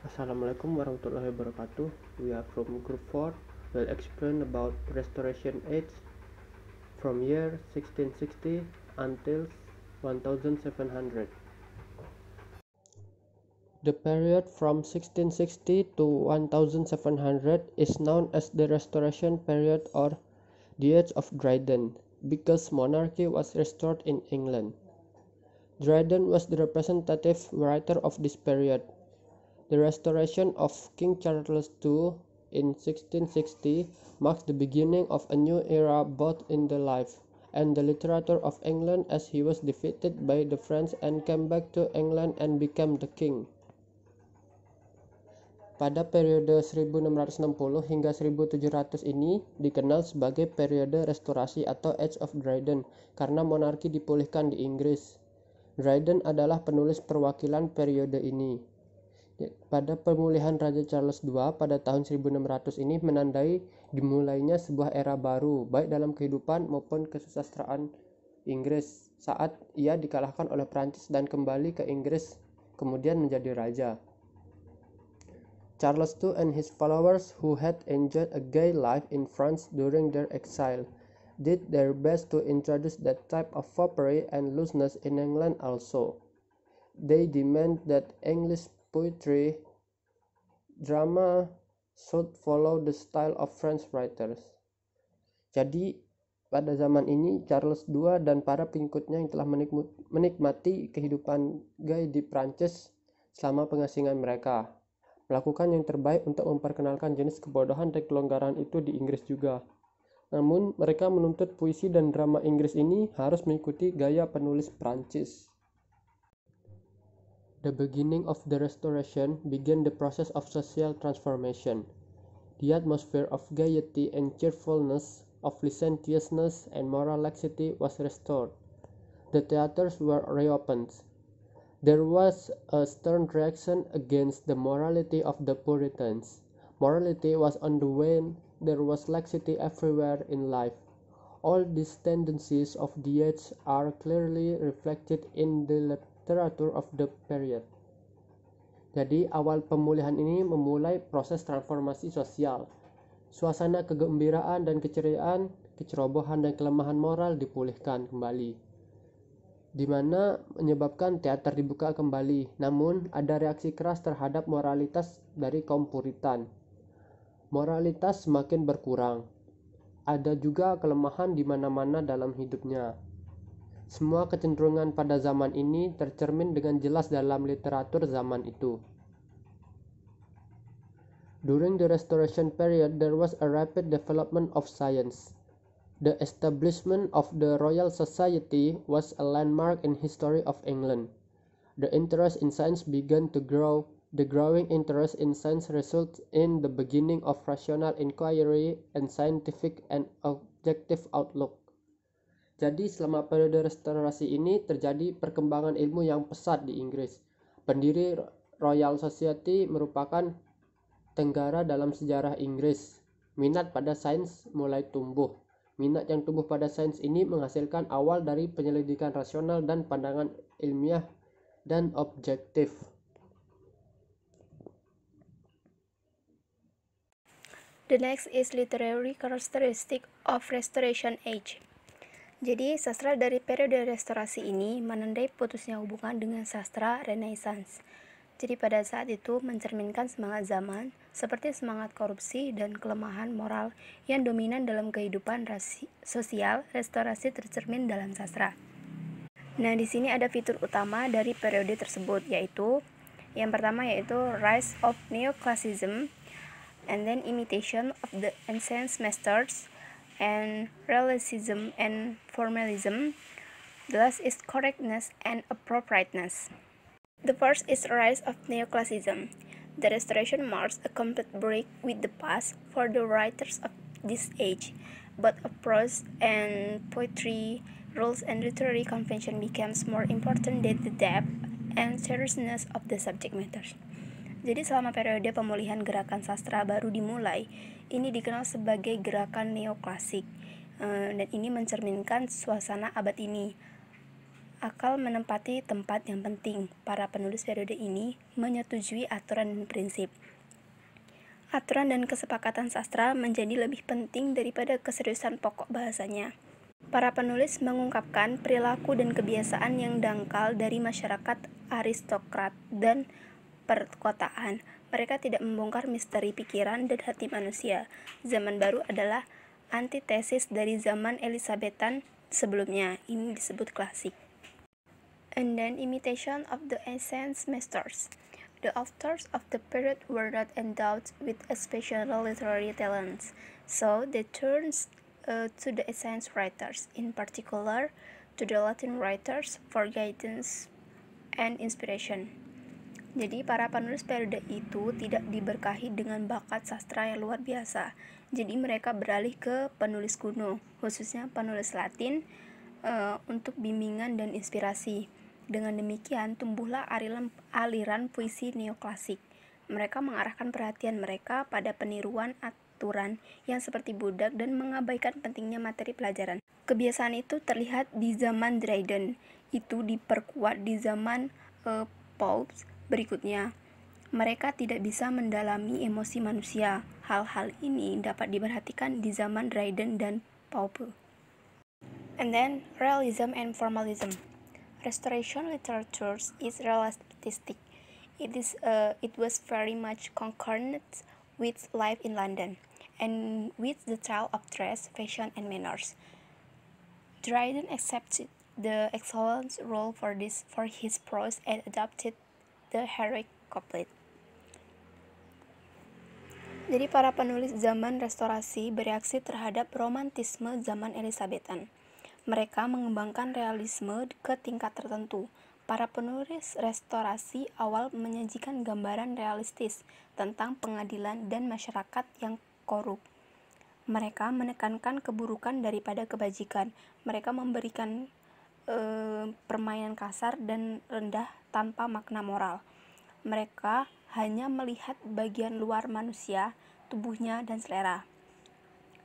Assalamualaikum warahmatullahi wabarakatuh. We are from Group 4. We'll explain about Restoration Age from year 1660 until 1700. The period from 1660 to 1700 is known as the Restoration period or the Age of Dryden because monarchy was restored in England. Dryden was the representative writer of this period The restoration of King Charles II in 1660 marks the beginning of a new era both in the life and the literature of England as he was defeated by the French and came back to England and became the king. Pada periode 1660 hingga 1700 ini dikenal sebagai periode restorasi atau Age of Dryden karena monarki dipulihkan di Inggris. Dryden adalah penulis perwakilan periode ini pada pemulihan Raja Charles II pada tahun 1600 ini menandai dimulainya sebuah era baru baik dalam kehidupan maupun kesusastraan Inggris saat ia dikalahkan oleh Prancis dan kembali ke Inggris kemudian menjadi raja. Charles II and his followers who had enjoyed a gay life in France during their exile did their best to introduce that type of foppery and looseness in England also. They demand that English poetry, drama should follow the style of French writers. Jadi, pada zaman ini Charles II dan para pengikutnya yang telah menikmati kehidupan gay di Prancis selama pengasingan mereka melakukan yang terbaik untuk memperkenalkan jenis kebodohan dan kelonggaran itu di Inggris juga. Namun, mereka menuntut puisi dan drama Inggris ini harus mengikuti gaya penulis Prancis. the beginning of the Restoration began the process of social transformation. The atmosphere of gaiety and cheerfulness, of licentiousness and moral laxity was restored. The theatres were reopened. There was a stern reaction against the morality of the Puritans. Morality was on the wane, there was laxity everywhere in life. All these tendencies of the age are clearly reflected in the literature of the period. Jadi awal pemulihan ini memulai proses transformasi sosial. Suasana kegembiraan dan keceriaan, kecerobohan dan kelemahan moral dipulihkan kembali. Di mana menyebabkan teater dibuka kembali, namun ada reaksi keras terhadap moralitas dari kaum puritan. Moralitas semakin berkurang. Ada juga kelemahan di mana-mana dalam hidupnya, semua kecenderungan pada zaman ini tercermin dengan jelas dalam literatur zaman itu. During the Restoration period, there was a rapid development of science. The establishment of the Royal Society was a landmark in history of England. The interest in science began to grow. The growing interest in science results in the beginning of rational inquiry and scientific and objective outlook. Jadi selama periode restorasi ini terjadi perkembangan ilmu yang pesat di Inggris. Pendiri Royal Society merupakan tenggara dalam sejarah Inggris. Minat pada sains mulai tumbuh. Minat yang tumbuh pada sains ini menghasilkan awal dari penyelidikan rasional dan pandangan ilmiah dan objektif. The next is literary characteristic of Restoration Age. Jadi, sastra dari periode restorasi ini menandai putusnya hubungan dengan sastra Renaissance. Jadi, pada saat itu mencerminkan semangat zaman, seperti semangat korupsi dan kelemahan moral yang dominan dalam kehidupan rasi sosial, restorasi tercermin dalam sastra. Nah, di sini ada fitur utama dari periode tersebut, yaitu yang pertama yaitu Rise of Neoclassicism and then Imitation of the Ancient Masters and realism and formalism. The last is correctness and appropriateness. The first is rise of neoclassicism. The restoration marks a complete break with the past for the writers of this age, but prose and poetry rules and literary convention becomes more important than the depth and seriousness of the subject matter. Jadi selama periode pemulihan gerakan sastra baru dimulai, ini dikenal sebagai gerakan neoklasik eh, dan ini mencerminkan suasana abad ini. Akal menempati tempat yang penting. Para penulis periode ini menyetujui aturan dan prinsip. Aturan dan kesepakatan sastra menjadi lebih penting daripada keseriusan pokok bahasanya. Para penulis mengungkapkan perilaku dan kebiasaan yang dangkal dari masyarakat aristokrat dan perkotaan mereka tidak membongkar misteri pikiran dan hati manusia. Zaman baru adalah antitesis dari zaman Elizabethan sebelumnya. Ini disebut klasik. And then imitation of the ancient masters. The authors of the period were not endowed with a special literary talents, so they turned uh, to the ancient writers, in particular to the Latin writers, for guidance and inspiration. Jadi para penulis periode itu tidak diberkahi dengan bakat sastra yang luar biasa. Jadi mereka beralih ke penulis kuno, khususnya penulis Latin uh, untuk bimbingan dan inspirasi. Dengan demikian tumbuhlah aliran, aliran puisi neoklasik. Mereka mengarahkan perhatian mereka pada peniruan aturan yang seperti budak dan mengabaikan pentingnya materi pelajaran. Kebiasaan itu terlihat di zaman Dryden. Itu diperkuat di zaman uh, eh, Pope berikutnya. Mereka tidak bisa mendalami emosi manusia. Hal-hal ini dapat diperhatikan di zaman Dryden dan Pope. And then, realism and formalism. Restoration literature is realistic. It, is, uh, it was very much concurrent with life in London and with the style of dress, fashion, and manners. Dryden accepted the excellent role for this for his prose and adopted. The heroic Couplet. Jadi para penulis zaman restorasi bereaksi terhadap romantisme zaman Elizabethan. Mereka mengembangkan realisme ke tingkat tertentu. Para penulis restorasi awal menyajikan gambaran realistis tentang pengadilan dan masyarakat yang korup. Mereka menekankan keburukan daripada kebajikan. Mereka memberikan eh, permainan kasar dan rendah tanpa makna moral. Mereka hanya melihat bagian luar manusia, tubuhnya, dan selera.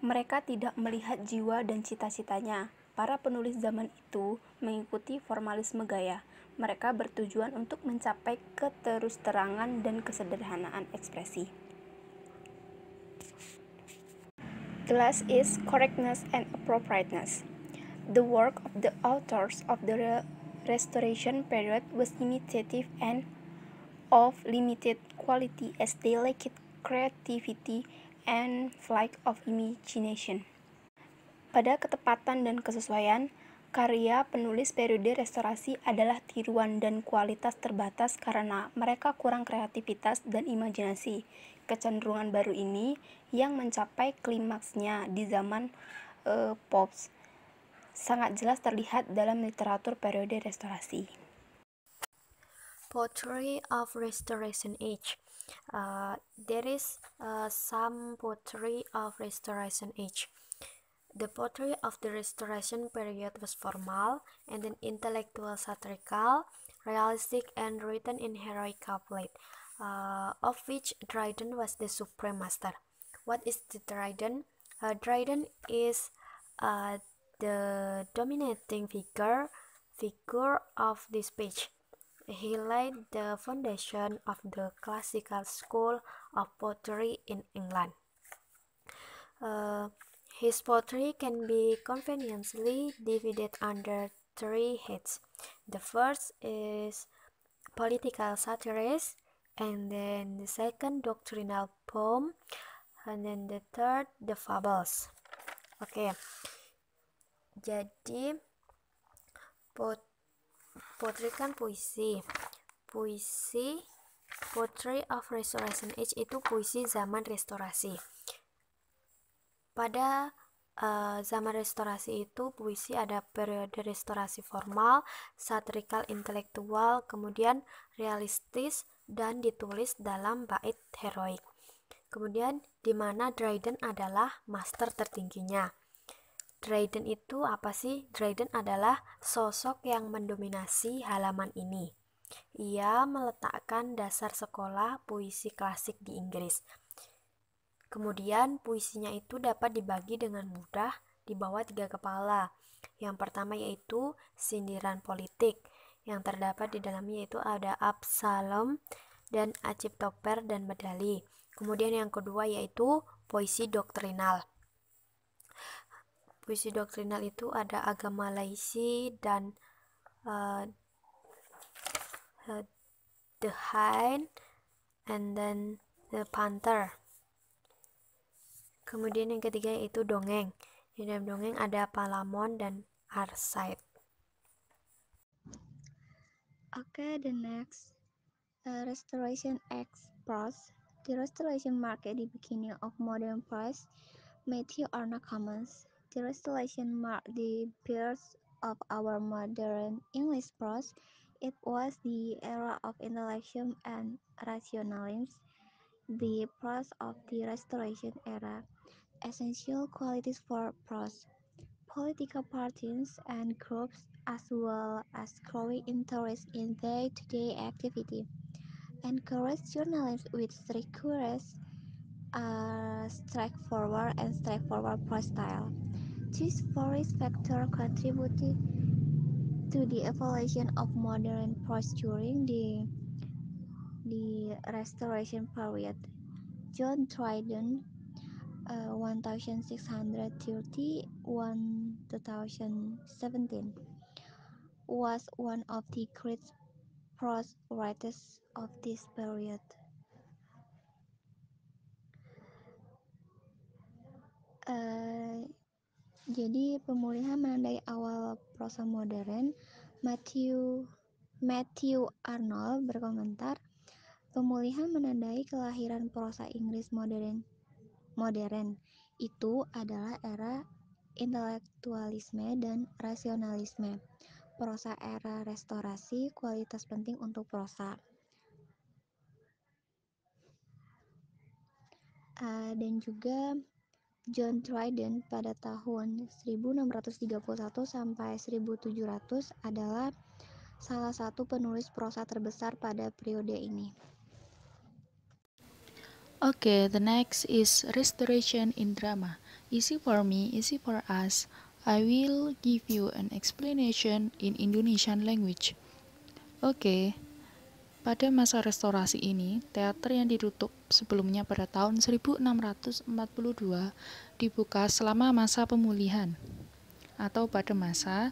Mereka tidak melihat jiwa dan cita-citanya. Para penulis zaman itu mengikuti formalisme gaya. Mereka bertujuan untuk mencapai keterusterangan dan kesederhanaan ekspresi. The is correctness and appropriateness. The work of the authors of the re Restoration period was imitative and of limited quality as they lacked creativity and flight of imagination. Pada ketepatan dan kesesuaian, karya penulis periode restorasi adalah tiruan dan kualitas terbatas karena mereka kurang kreativitas dan imajinasi. Kecenderungan baru ini yang mencapai klimaksnya di zaman uh, eh, Pops sangat jelas terlihat dalam literatur periode restorasi. Poetry of Restoration Age uh, there is uh, some poetry of Restoration Age. The poetry of the Restoration period was formal and an intellectual, satirical, realistic, and written in heroic couplet, uh, of which Dryden was the supreme master. What is the Dryden? Uh, Dryden is uh, the dominating figure figure of this page. He laid the foundation of the classical school of pottery in England. Uh, his pottery can be conveniently divided under three heads. The first is political satires, and then the second doctrinal poem, and then the third the fables. Okay, jadi pot putri kan puisi puisi Poetry of Restoration Age itu puisi zaman restorasi. Pada uh, zaman restorasi itu puisi ada periode restorasi formal, satirikal intelektual, kemudian realistis dan ditulis dalam bait heroik. Kemudian di mana Dryden adalah master tertingginya. Dryden itu apa sih? Dryden adalah sosok yang mendominasi halaman ini. Ia meletakkan dasar sekolah puisi klasik di Inggris. Kemudian puisinya itu dapat dibagi dengan mudah di bawah tiga kepala. Yang pertama yaitu sindiran politik. Yang terdapat di dalamnya yaitu ada Absalom dan Aciptoper dan Medali. Kemudian yang kedua yaitu puisi doktrinal puisi doktrinal itu ada agama laisi dan uh, the hind and then the panther kemudian yang ketiga itu dongeng di dalam dongeng ada palamon dan arsaid okay the next uh, restoration x pros the restoration market the beginning of modern press Matthew Arna Commons The Restoration marked the birth of our modern English prose. It was the era of intellectualism and rationalism, the prose of the Restoration era. Essential qualities for prose political parties and groups as well as growing interest in day-to-day -day activity. Encourage journalists with rigorous, uh, straightforward and straightforward prose style. This forest factor contributed to the evolution of modern prose during the, the Restoration period. John Dryden, uh, 1630 1017, was one of the great prose writers of this period. Uh, Jadi pemulihan menandai awal prosa modern, Matthew Matthew Arnold berkomentar, pemulihan menandai kelahiran prosa Inggris modern. Modern itu adalah era intelektualisme dan rasionalisme. Prosa era restorasi kualitas penting untuk prosa. Uh, dan juga John Dryden pada tahun 1631 sampai 1700 adalah salah satu penulis prosa terbesar pada periode ini. Okay, the next is restoration in drama. Easy for me, easy for us. I will give you an explanation in Indonesian language. Okay. Pada masa restorasi ini, teater yang ditutup sebelumnya pada tahun 1642 dibuka selama masa pemulihan atau pada masa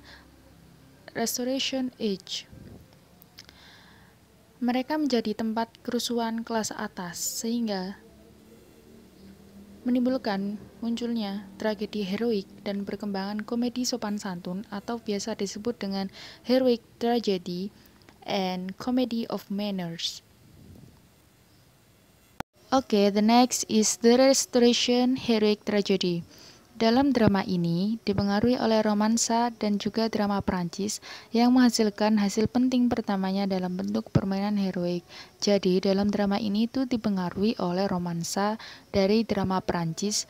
Restoration Age. Mereka menjadi tempat kerusuhan kelas atas sehingga menimbulkan munculnya tragedi heroik dan perkembangan komedi sopan santun atau biasa disebut dengan heroic tragedy and comedy of manners. Okay, the next is the restoration heroic tragedy. Dalam drama ini dipengaruhi oleh romansa dan juga drama Prancis yang menghasilkan hasil penting pertamanya dalam bentuk permainan heroik. Jadi dalam drama ini itu dipengaruhi oleh romansa dari drama Prancis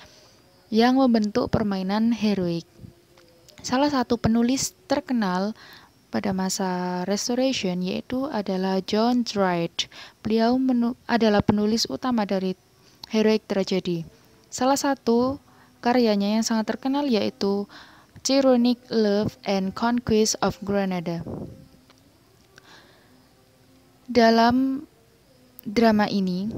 yang membentuk permainan heroik. Salah satu penulis terkenal pada masa Restoration yaitu adalah John Dryden. Beliau menu adalah penulis utama dari heroic Tragedy. Salah satu karyanya yang sangat terkenal yaitu Tyrannic Love and Conquest of Granada. Dalam drama ini,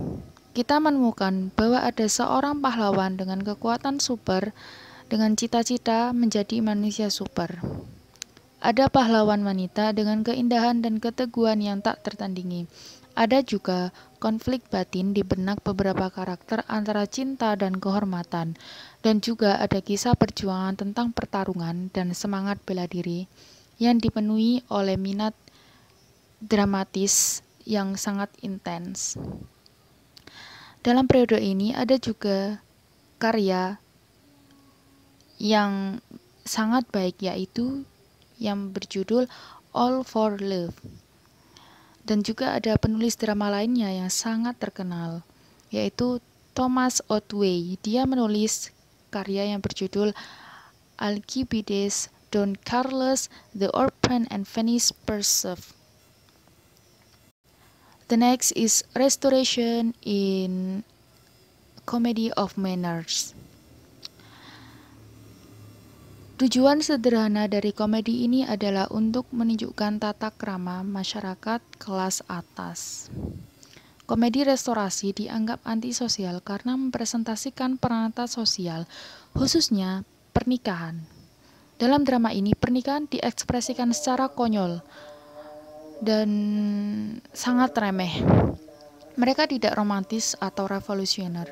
kita menemukan bahwa ada seorang pahlawan dengan kekuatan super dengan cita-cita menjadi manusia super. Ada pahlawan wanita dengan keindahan dan keteguhan yang tak tertandingi. Ada juga konflik batin di benak beberapa karakter antara cinta dan kehormatan, dan juga ada kisah perjuangan tentang pertarungan dan semangat bela diri yang dipenuhi oleh minat dramatis yang sangat intens. Dalam periode ini ada juga karya yang sangat baik yaitu yang berjudul All for Love. Dan juga ada penulis drama lainnya yang sangat terkenal, yaitu Thomas Otway. Dia menulis karya yang berjudul Alcibiades, Don Carlos, The Orphan and Venice Persev. The next is Restoration in Comedy of Manners. Tujuan sederhana dari komedi ini adalah untuk menunjukkan tata krama masyarakat kelas atas. Komedi restorasi dianggap antisosial karena mempresentasikan peranata sosial, khususnya pernikahan. Dalam drama ini, pernikahan diekspresikan secara konyol dan sangat remeh. Mereka tidak romantis atau revolusioner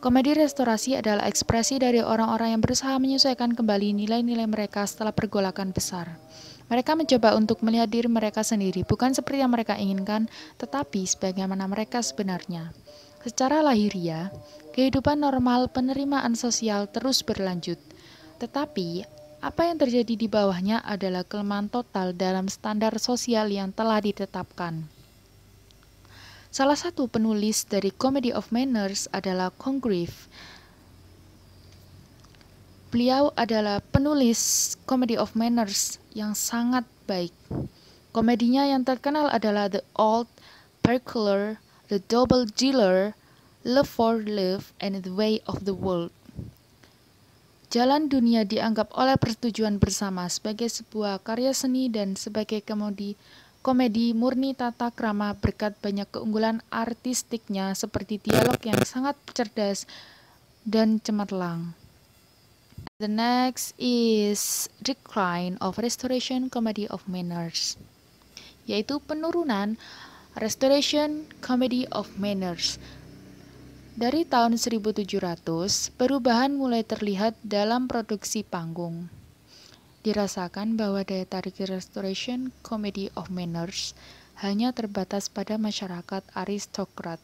Komedi restorasi adalah ekspresi dari orang-orang yang berusaha menyesuaikan kembali nilai-nilai mereka setelah pergolakan besar. Mereka mencoba untuk melihat diri mereka sendiri, bukan seperti yang mereka inginkan, tetapi sebagaimana mereka sebenarnya. Secara lahiriah, kehidupan normal penerimaan sosial terus berlanjut. Tetapi, apa yang terjadi di bawahnya adalah kelemahan total dalam standar sosial yang telah ditetapkan. Salah satu penulis dari Comedy of Manners adalah Congreve. Beliau adalah penulis Comedy of Manners yang sangat baik. Komedinya yang terkenal adalah The Old Perculer, The Double Dealer, Love for Love, and The Way of the World. Jalan Dunia dianggap oleh persetujuan bersama sebagai sebuah karya seni dan sebagai komedi Komedi murni tata krama berkat banyak keunggulan artistiknya seperti dialog yang sangat cerdas dan cemerlang. The next is decline of restoration comedy of manners, yaitu penurunan restoration comedy of manners. Dari tahun 1700, perubahan mulai terlihat dalam produksi panggung dirasakan bahwa daya tarik Restoration Comedy of Manners hanya terbatas pada masyarakat aristokrat.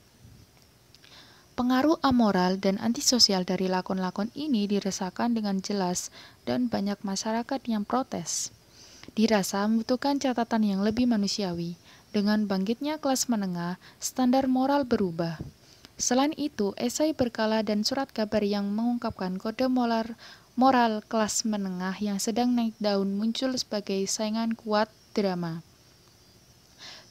Pengaruh amoral dan antisosial dari lakon-lakon ini dirasakan dengan jelas dan banyak masyarakat yang protes. Dirasa membutuhkan catatan yang lebih manusiawi. Dengan bangkitnya kelas menengah, standar moral berubah. Selain itu, esai berkala dan surat kabar yang mengungkapkan kode moral moral kelas menengah yang sedang naik daun muncul sebagai saingan kuat drama.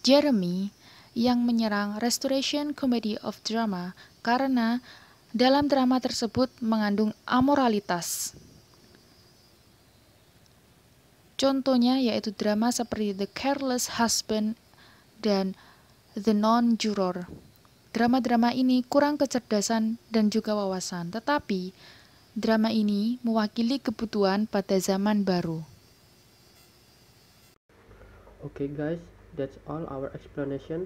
Jeremy yang menyerang Restoration Comedy of Drama karena dalam drama tersebut mengandung amoralitas. Contohnya yaitu drama seperti The Careless Husband dan The Non-Juror. Drama-drama ini kurang kecerdasan dan juga wawasan, tetapi Drama ini mewakili kebutuhan pada zaman baru. Okay guys, that's all our explanation.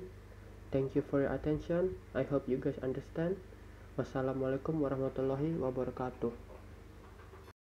Thank you for your attention. I hope you guys understand. Wassalamualaikum warahmatullahi wabarakatuh.